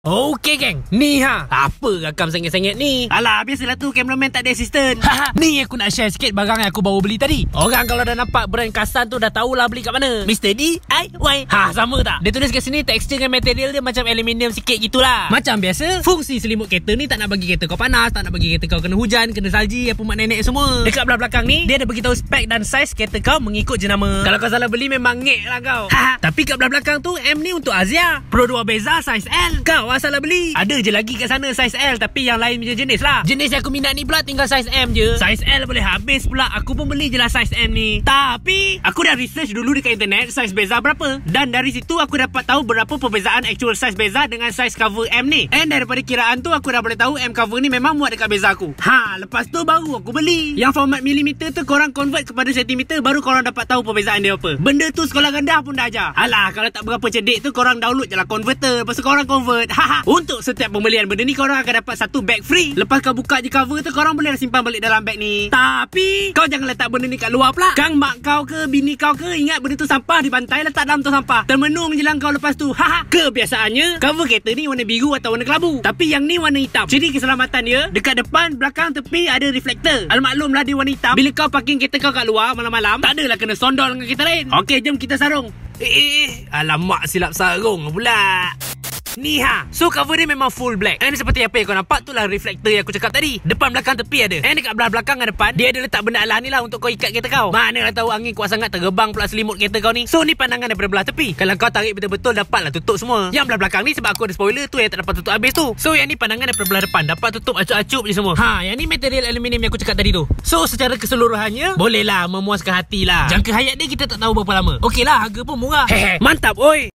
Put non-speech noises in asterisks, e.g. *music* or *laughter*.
Okey geng, ni ha. Apa rakam sengit-sengit ni? Alah, biasalah tu cameraman tak ada assistant. Ha, ha. ni aku nak share sikit barang yang aku baru beli tadi. Orang kalau dah nampak brand kasan tu dah tahulah beli kat mana. Mr. D, I, Y. Ha, sama tak? Dia tulis kat sini tekstur dengan material dia macam aluminium sikit gitulah. Macam biasa, fungsi selimut kereta ni tak nak bagi kereta kau panas, tak nak bagi kereta kau kena hujan, kena salji, apa mak nenek semua. Dekat belah belakang ni, dia ada bagi beritahu spek dan saiz kereta kau mengikut jenama. Kalau kau salah beli memang ngek lah kau. Ha, ha. tapi kat belah belakang tu, M ni untuk Azia. Pro 2 Beza, saiz L. Kau Awak salah beli. Ada je lagi kat sana saiz L tapi yang lain punya jenis lah. Jenis yang aku minat ni pula tinggal saiz M je. Saiz L boleh habis pula. Aku pun beli je lah saiz M ni. Tapi aku dah research dulu dekat internet saiz beza berapa. Dan dari situ aku dapat tahu berapa perbezaan actual saiz beza dengan saiz cover M ni. And daripada kiraan tu aku dah boleh tahu M cover ni memang muat dekat beza aku. Ha, lepas tu baru aku beli. Yang format milimeter tu korang convert kepada sentimeter baru korang dapat tahu perbezaan dia apa. Benda tu sekolah rendah pun dah ajar. Alah, kalau tak berapa cedik tu korang download je lah converter. Lepas tu korang convert. Ha, *laughs* Untuk setiap pembelian benda ni korang akan dapat satu bag free. Lepas kau buka je cover tu korang boleh simpan balik dalam bag ni. Tapi kau jangan letak benda ni kat luar pula. Kang mak kau ke bini kau ke ingat benda tu sampah di pantai letak dalam tu sampah. Termenung je kau lepas tu. Haha. Kebiasaannya cover kereta ni warna biru atau warna kelabu. Tapi yang ni warna hitam. Jadi keselamatan dia dekat depan, belakang, tepi ada reflektor. Al maklumlah dia warna hitam. Bila kau parking kereta kau kat luar malam-malam, tak adalah kena sondol dengan kereta lain. Okey, jom kita sarung. Eh, eh, eh. Alamak, silap sarung pula ni ha So cover dia memang full black And seperti apa yang kau nampak tu lah reflector yang aku cakap tadi Depan belakang tepi ada And dekat belah belakang kan depan Dia ada letak benda alah ni lah untuk kau ikat kereta kau Mana tahu angin kuat sangat terbang pula selimut kereta kau ni So ni pandangan daripada belah tepi Kalau kau tarik betul-betul dapat lah tutup semua Yang belah belakang ni sebab aku ada spoiler tu yang tak dapat tutup habis tu So yang ni pandangan daripada belah depan Dapat tutup acup-acup je semua Ha yang ni material aluminium yang aku cakap tadi tu So secara keseluruhannya Bolehlah memuaskan hati lah Jangka hayat dia kita tak tahu berapa lama Okey lah harga pun murah Mantap oi